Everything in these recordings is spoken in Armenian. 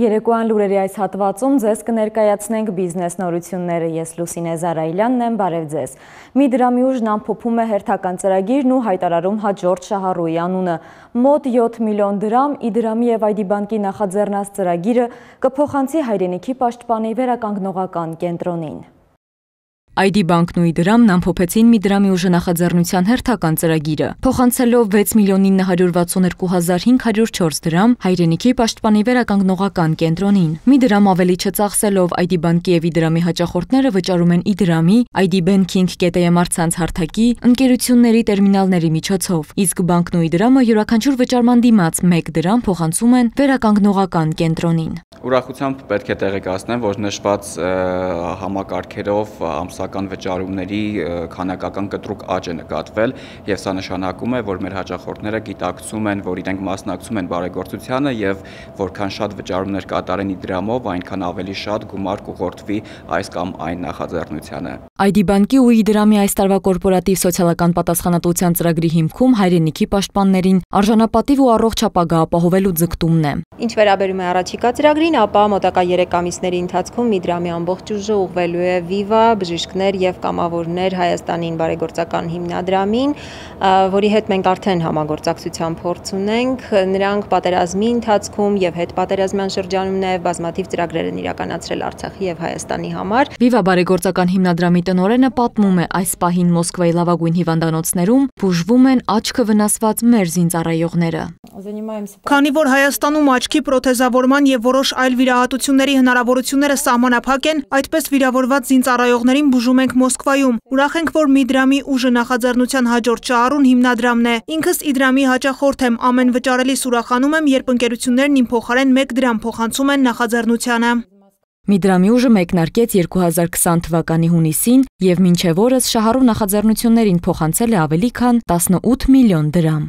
Երեկոյան լուրերի այս հատվածում ձեզ կներկայացնենք բիզնես նորությունները։ Ես Լուսինե Զարայլյանն եմ, բարև ձեզ։ Մի դրամի ուժն ամփոփում է հերթական ծրագիրն ու հայտարարում հաջորդ Շահառուի անունը։ Մոտ 7 միլիոն դրամ Իդրամի եւ ID բանկի նախաձեռնած ծրագիրը կփոխանցի հայրենիքի պաշտպանի վերականգնողական կենտրոնին։ ID բանկն ու Իդրամն ամփոփեցին մի դրամի ուժը նախաձեռնության հերթական ծրագիրը, փոխանցելով 6 միլիոն 962.504 դրամ հայրենիքի պաշտպանի վերականգնողական կենտրոնին։ Մի դրամ ավելի չծախսելով ID բանկի եւ Իդրամի հաճախորդները վճարում են Իդրամի ID Banking.am առցանց հարթակի ընկերությունների տերմինալների միջոցով, իսկ բանկն ու Իդրամը յուրաքանչյուր վճարման դիմաց 1 դրամ փոխանցում են վերականգնողական կենտրոնին։ Ուրախությամբ պետք է տեղեկացնեմ, որ նշված համակարգերով ամսական հերթական վճարումների քանակական կտրուկ աճ է նկատվել եւ սա նշանակում է, որ մեր հաճախորդները գիտակցում են, որ իրենք մասնակցում են բարեգործությանը եւ որքան շատ վճարումներ կատարեն իդրամով, այնքան ավելի շատ գումար կուղղորդվի այս կամ այն նախաձեռնությանը։ ID բանկի ու իդրամի այս տարվա կորպորատիվ սոցիալական պատասխանատվության ծրագրի հիմքում հայրենիքի պաշտպաններին արժանապատիվ ու առողջ ապագա ապահովելու ձգտումն է։ Ինչ վերաբերում է առաջիկա ծրագրին, ապա մոտակա 3 ամիսների ընթացքում իդրամի ամբողջ ուժը ուղղվելու է Viva բժիշկ երաժշտներ եւ կամավորներ Հայաստանին բարեգործական հիմնադրամին, որի հետ մենք արդեն համագործակցության փորձ ունենք։ Նրանք պատերազմի ընթացքում եւ հետպատերազմյան շրջանում նաեւ բազմաթիվ ծրագրեր են իրականացրել Արցախի եւ Հայաստանի համար։ Վիվա բարեգործական հիմնադրամի տնօրենը պատմում է այս պահին Մոսկվայի լավագույն հիվանդանոցներում բուժվում են աչքը վնասված մեր զինծառայողները։ Քանի որ Հայաստանում աչքի պրոթեզավորման եւ որոշ այլ վիրահատությունների հնարավորությունները սահմանափակ են, այդպես վիրավորված զինծառայողներին բուժ տուժում ենք Մոսկվայում։ Ուրախ ենք, որ Միդրամի ուժը նախաձեռնության հաջորդ շահառուն հիմնադրամն է։ Ինքս Իդրամի հաճախորդ եմ, ամեն վճարելիս ուրախանում եմ, երբ ընկերություններն իմ փոխարեն 1 դրամ փոխանցում են նախաձեռնությանը։ Միդրամի ուժը մեկնարկեց 2020 թվականի հունիսին եւ մինչեւ օրս շահառու նախաձեռնություններին փոխանցել է ավելի քան 18 միլիոն դրամ։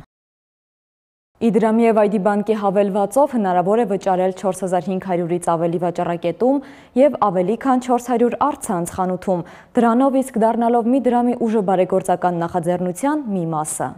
Իդրամիև այդի բանկի հավելվածով հնարավոր է վճարել 4500-ից ավելի վաճառակետում և ավելի քան 400 արցանց խանութում, դրանով իսկ դարնալով մի դրամի ուժը բարեգործական նախաձերնության մի մասը։